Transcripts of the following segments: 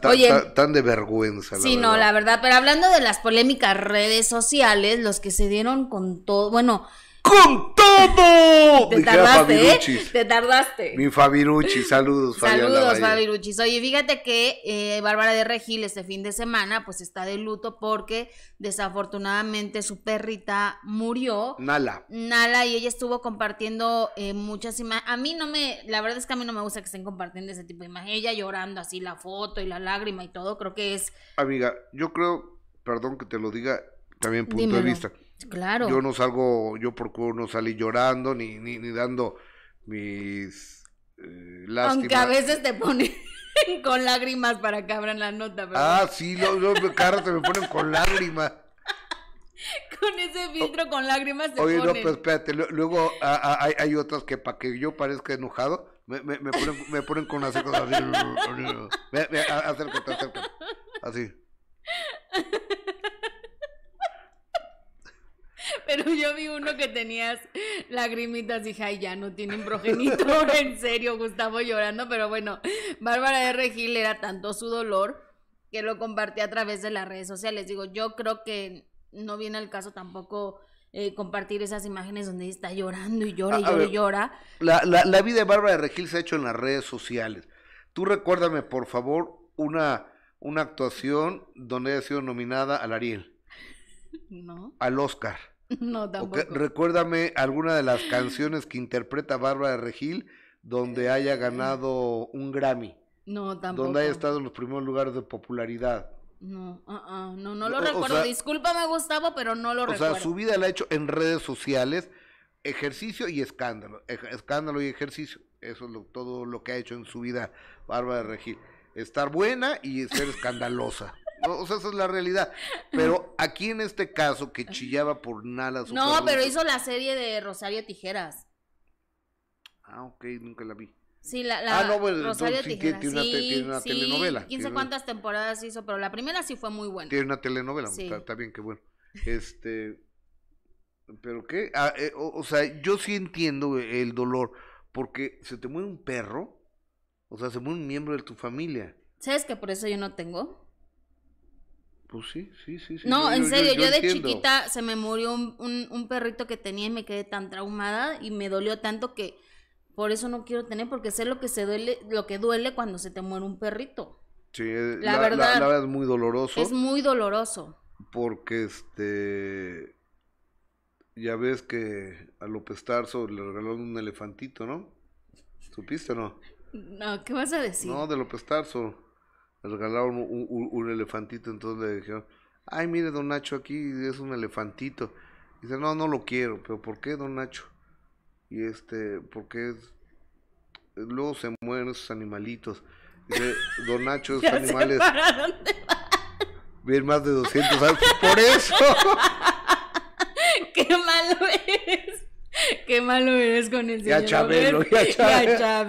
Tan, Oye, tan, de vergüenza. sí, no, la verdad, pero hablando de las polémicas redes sociales, los que se dieron con todo, bueno, con todo. Te tardaste, ¿eh? Te tardaste. Mi Fabiruchi, saludos, Saludos, Fabiruchi. Oye, fíjate que eh, Bárbara de Regil este fin de semana pues está de luto porque desafortunadamente su perrita murió. Nala. Nala y ella estuvo compartiendo eh, muchas imágenes. A mí no me, la verdad es que a mí no me gusta que estén compartiendo ese tipo de imágenes. Ella llorando así la foto y la lágrima y todo, creo que es... Amiga, yo creo, perdón que te lo diga también punto de vista Claro. Yo no salgo, yo procuro no salí llorando ni, ni, ni dando mis eh, lástimas. Aunque a veces te ponen con lágrimas para que abran la nota. Ah, sí, los, los caras se me ponen con lágrimas. Con ese filtro, con lágrimas se Oye, no, pero espérate, luego hay, hay, otras que para que yo parezca enojado, me, me, me, ponen, me ponen, con las cosas así. Acerca, acércate, acércate. Así. Pero yo vi uno que tenías lagrimitas, dije, ay, ya no tienen progenitor, en serio, Gustavo llorando, pero bueno, Bárbara de Regil era tanto su dolor que lo compartí a través de las redes sociales. Digo, yo creo que no viene al caso tampoco eh, compartir esas imágenes donde está llorando y llora y llora, llora. La, la, la, vida de Bárbara de Regil se ha hecho en las redes sociales. Tú recuérdame, por favor, una, una actuación donde haya sido nominada al Ariel. No. Al Oscar. No, tampoco. recuérdame alguna de las canciones que interpreta Bárbara Regil donde haya eh. ganado un Grammy. No, tampoco. Donde haya estado en los primeros lugares de popularidad. No, ah, ah, no, no lo recuerdo. Disculpame, Discúlpame, Gustavo, pero no lo recuerdo. O sea, su vida la ha hecho en redes sociales, ejercicio y escándalo. Escándalo y ejercicio. Eso es todo lo que ha hecho en su vida Bárbara Regil. Estar buena y ser escandalosa. O sea, esa es la realidad. Pero aquí en este caso, que chillaba por nada. Su no, pero hizo la serie de Rosario Tijeras. Ah, ok, nunca la vi. Sí, la, la ah, no, Rosario Tijeras. Tiene, una, tiene una telenovela. 15 cuántas temporadas hizo, pero la primera sí fue muy buena. Tiene una telenovela, está, bien, qué bueno. Este, pero qué, ah, eh, o, sea, yo sí entiendo el dolor, porque se te mueve un perro, o sea, se muere un miembro de tu familia. ¿Sabes que por eso yo no tengo? Pues sí, sí, sí. no, en serio, yo, de chiquita se me murió un, perrito que tenía y me quedé tan traumada y me dolió tanto que por eso no quiero tener, porque sé lo que se duele, lo que duele cuando se te muere un perrito. Sí, eh, la, verdad, es muy doloroso. Es muy doloroso. Porque este ya ves que a López Tarso le regalaron un elefantito, ¿no? ¿Supiste o no? No, ¿qué vas a decir? No, de López Tarso regalaron un, elefantito, entonces le dijeron, ay, mire, don Nacho, aquí es un elefantito. dice, no, no lo quiero, pero ¿por qué, don Nacho? Y este, porque es, luego se mueren esos animalitos. dice, don Nacho, esos este animales... Bien, más de 200 años. Por eso. Qué malo eres. Qué malo eres con el señor. Ya Chabelo, ya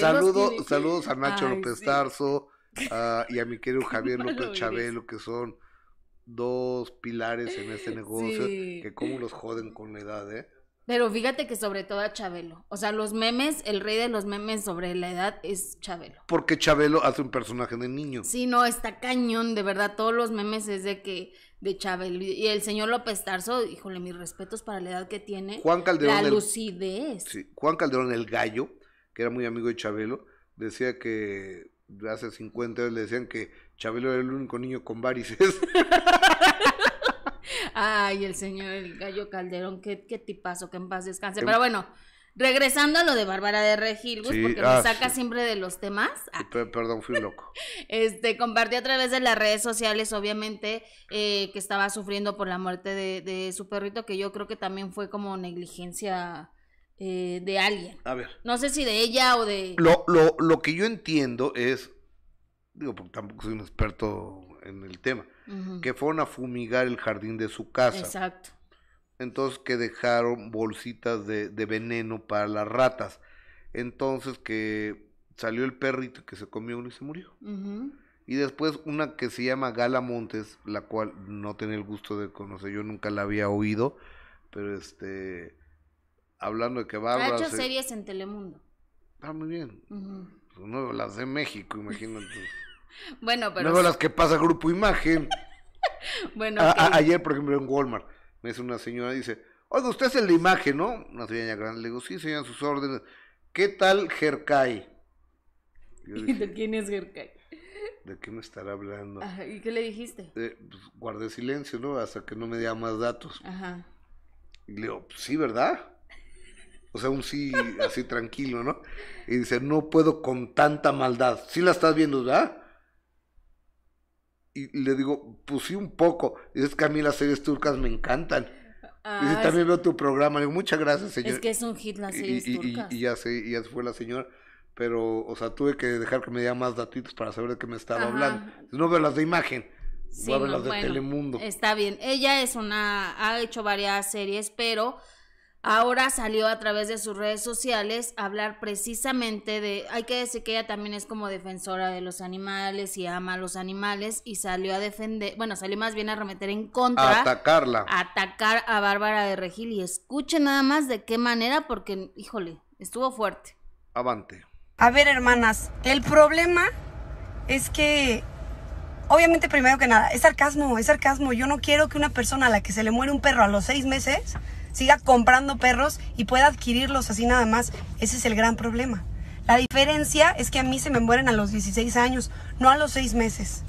Saludo, saludos a Nacho Ay, López Tarso. Ah, y a mi querido Javier López Chabelo, que son dos pilares en este negocio, que cómo los joden con la edad, ¿eh? Pero fíjate que sobre todo a Chabelo. O sea, los memes, el rey de los memes sobre la edad es Chabelo. Porque Chabelo hace un personaje de niño. Sí, no, está cañón, de verdad. Todos los memes es de que, de Chabelo. Y el señor López Tarso, híjole, mis respetos para la edad que tiene. Juan Calderón. La lucidez. Sí, Juan Calderón, el gallo, que era muy amigo de Chabelo, decía que hace 50 años le decían que Chabelo era el único niño con varices. Ay, el señor el Gallo Calderón, qué, qué tipazo, que en paz descanse. Em Pero bueno, regresando a lo de Bárbara de Regil, porque me ah, saca siempre de los temas. Ah. Perdón, fui loco. Este, compartió a través de las redes sociales, obviamente, eh, que estaba sufriendo por la muerte de, de su perrito, que yo creo que también fue como negligencia eh, de alguien. A ver. No sé si de ella o de... Lo, lo, lo que yo entiendo es, digo, porque tampoco soy un experto en el tema, que fueron a fumigar el jardín de su casa. Exacto. Entonces que dejaron bolsitas de, veneno para las ratas. Entonces que salió el perrito que se comió uno y se murió. Y después una que se llama Gala Montes, la cual no tenía el gusto de conocer, yo nunca la había oído, pero este hablando de que va a... Ha hecho eh. series en Telemundo. Ah, muy bien. Pues no las de México, imagínate. bueno, pero... No las que pasa Grupo Imagen. bueno, ah, ah, ayer, por ejemplo, en Walmart, me dice una señora, dice, oiga, usted es el de Imagen, ¿no? Una señora grande, le digo, sí, señora, sus órdenes. ¿Qué tal Jerkai? de quién es Jerkai? ¿De qué me estará hablando? Ajá, ¿Y qué le dijiste? Eh, pues, guardé silencio, ¿no? Hasta que no me diera más datos. Ajá. Y le digo, pues sí, ¿verdad? O sea, un sí así tranquilo, ¿no? Y dice, no puedo con tanta maldad. Sí la estás viendo, ¿verdad? Y le digo, pues sí, un poco. Y es que a mí las series turcas me encantan. Y ah, también veo tu programa. Le digo, muchas gracias, señor. Es que es un hit las series y, turcas. Y, ya se ya fue la señora. Pero, o sea, tuve que dejar que me diera más datitos para saber de qué me estaba hablando. No veo las de imagen. Sí, no, las de Telemundo. Está bien. Ella es una, ha hecho varias series, pero ahora salió a través de sus redes sociales a hablar precisamente de, hay que decir que ella también es como defensora de los animales y ama a los animales y salió a defender, bueno, salió más bien a remeter en contra. A atacarla. A atacar a Bárbara de Regil y escuche nada más de qué manera porque, híjole, estuvo fuerte. Avante. A ver, hermanas, el problema es que obviamente primero que nada, es sarcasmo, es sarcasmo. Yo no quiero que una persona a la que se le muere un perro a los seis meses siga comprando perros y pueda adquirirlos así nada más. Ese es el gran problema. La diferencia es que a mí se me mueren a los 16 años, no a los 6 meses.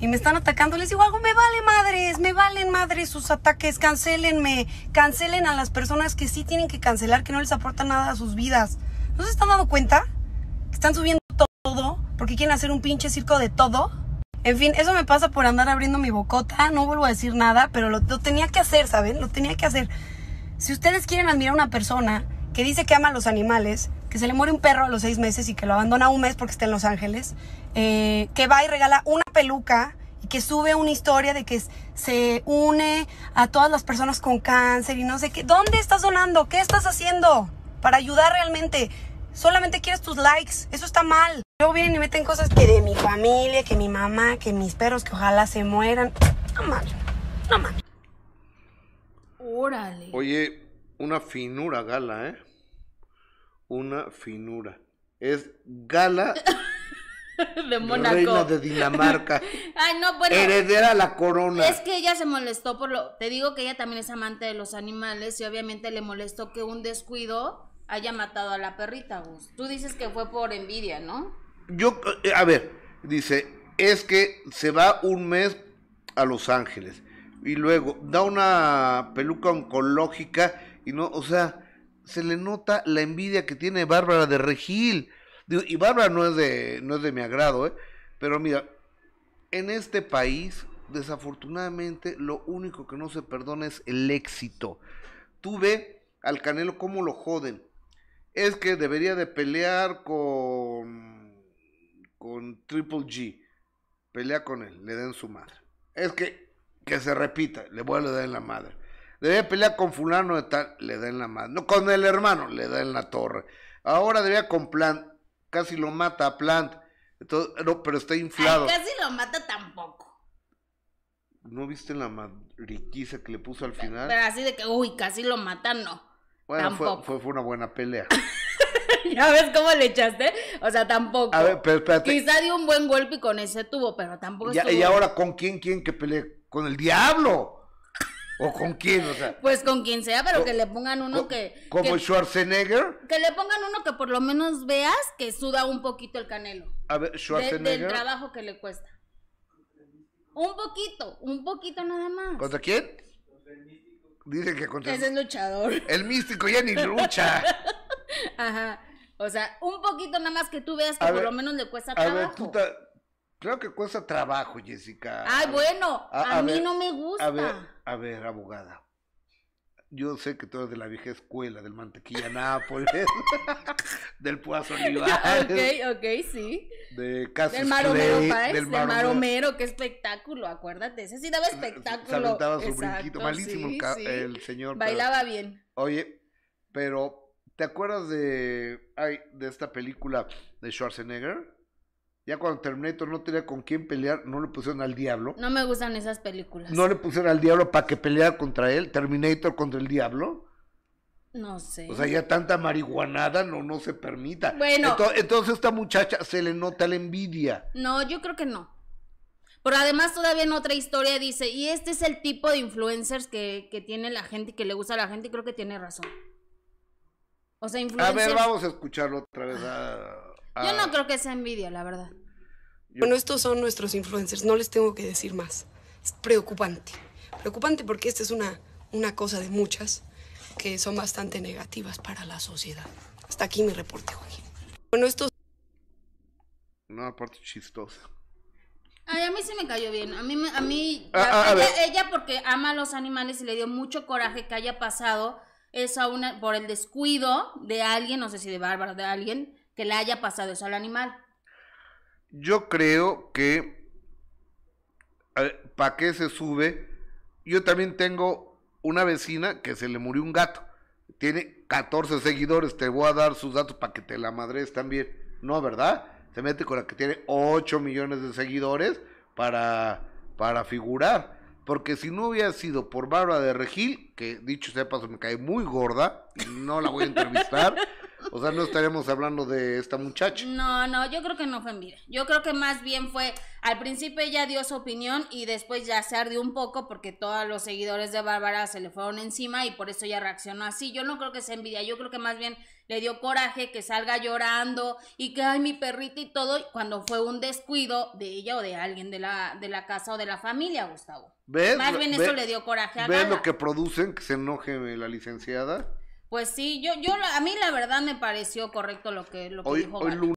Y me están atacando, les digo algo, me vale madres, me valen madres sus ataques, cancelenme, cancelen a las personas que sí tienen que cancelar, que no les aporta nada a sus vidas. ¿No se están dando cuenta? Que están subiendo todo porque quieren hacer un pinche circo de todo. En fin, eso me pasa por andar abriendo mi bocota, no vuelvo a decir nada, pero lo, lo tenía que hacer, ¿saben? Lo tenía que hacer. Si ustedes quieren admirar a una persona que dice que ama a los animales, que se le muere un perro a los seis meses y que lo abandona un mes porque está en Los Ángeles, eh, que va y regala una peluca y que sube una historia de que se une a todas las personas con cáncer y no sé qué. ¿Dónde estás donando? ¿Qué estás haciendo para ayudar realmente? Solamente quieres tus likes, eso está mal. Luego vienen y meten cosas que de mi familia, que mi mamá, que mis perros, que ojalá se mueran. No mames, no mames. Oye, una finura gala, ¿eh? Una finura. Es gala. de Mónaco. Reina de Dinamarca. Ay, no, bueno. Heredera la corona. Es que ella se molestó por lo. Te digo que ella también es amante de los animales y obviamente le molestó que un descuido haya matado a la perrita, Gus. Tú dices que fue por envidia, ¿no? Yo, eh, a ver, dice, es que se va un mes a Los Ángeles y luego da una peluca oncológica y no, o sea, se le nota la envidia que tiene Bárbara de Regil. y Bárbara no es de no es de mi agrado, ¿eh? Pero mira, en este país desafortunadamente lo único que no se perdona es el éxito. Tú ve al Canelo cómo lo joden. Es que debería de pelear con con Triple G. Pelea con él, le den su madre. Es que que se repita, le vuelve a dar en la madre. Debía pelear con fulano de tal, le da en la madre. No, con el hermano, le da en la torre. Ahora debía con Plant, casi lo mata a Plant. no, pero está inflado. casi lo mata tampoco. ¿No viste la madriquiza que le puso al final? Pero así de que, uy, casi lo mata, no. Bueno, fue, una buena pelea. ¿Ya ves cómo le echaste? O sea, tampoco. A ver, pero espérate. Quizá dio un buen golpe y con ese tubo, pero tampoco ¿Y ahora con quién quién que pelee? con el diablo. ¿O con quién? O sea, pues con quien sea, pero que le pongan uno que. ¿Como Schwarzenegger? Que le pongan uno que por lo menos veas que suda un poquito el canelo. A ver, Schwarzenegger. del trabajo que le cuesta. Un poquito, un poquito nada más. ¿Contra quién? Dice que contra. Ese es luchador. El místico ya ni lucha. Ajá. O sea, un poquito nada más que tú veas que por lo menos le cuesta trabajo. A ver, tú Claro que cuesta trabajo, Jessica. Ay, bueno, a, mí no me gusta. A ver, a ver, abogada. Yo sé que tú eres de la vieja escuela, del mantequilla Nápoles, del Puazo Olivares. Ok, ok, sí. De Casas. Del Maromero Páez, del, Maromero. qué espectáculo, acuérdate. Ese sí daba espectáculo. Se su brinquito, malísimo el, señor. Bailaba bien. Oye, pero, ¿te acuerdas de, de esta película de Schwarzenegger? Ya cuando Terminator no tenía con quién pelear, no le pusieron al diablo. No me gustan esas películas. No le pusieron al diablo para que peleara contra él, Terminator contra el diablo. No sé. O sea, ya tanta marihuanada no, no se permita. Bueno. Entonces, a esta muchacha se le nota la envidia. No, yo creo que no. Pero además todavía en otra historia dice, y este es el tipo de influencers que, tiene la gente y que le gusta a la gente, y creo que tiene razón. O sea, influencers... A ver, vamos a escucharlo otra vez. A... Ah. Yo no ah. creo que sea envidia, la verdad. Bueno, estos son nuestros influencers, no les tengo que decir más. Es preocupante. Preocupante porque esta es una, una cosa de muchas que son bastante negativas para la sociedad. Hasta aquí mi reporte, Joaquín. Bueno, estos... Una parte chistosa. Ay, a mí se me cayó bien. A mí, a mí ah, ah, ella, porque ama a los animales y le dio mucho coraje que haya pasado eso una, por el descuido de alguien, no sé si de Bárbara, de alguien, que le haya pasado eso al animal. Yo creo que para qué se sube. Yo también tengo una vecina que se le murió un gato. Tiene 14 seguidores, te voy a dar sus datos para que te la madres también. No, ¿verdad? Se mete con la que tiene 8 millones de seguidores para, para figurar. Porque si no hubiera sido por Bárbara de Regil, que dicho sea paso me cae muy gorda, no la voy a entrevistar. O sea, no estaremos hablando de esta muchacha. No, no, yo creo que no fue envidia Yo creo que más bien fue, al principio ella dio su opinión y después ya se ardió un poco porque todos los seguidores de Bárbara se le fueron encima y por eso ya reaccionó así. Yo no creo que sea envidia, yo creo que más bien le dio coraje que salga llorando y que, ay, mi perrita y todo, cuando fue un descuido de ella o de alguien de la, de la casa o de la familia, Gustavo. Más bien eso le dio coraje a ¿Ves lo que producen, que se enoje la licenciada? Pues sí, yo, yo, a mí la verdad me pareció correcto lo que, lo que dijo.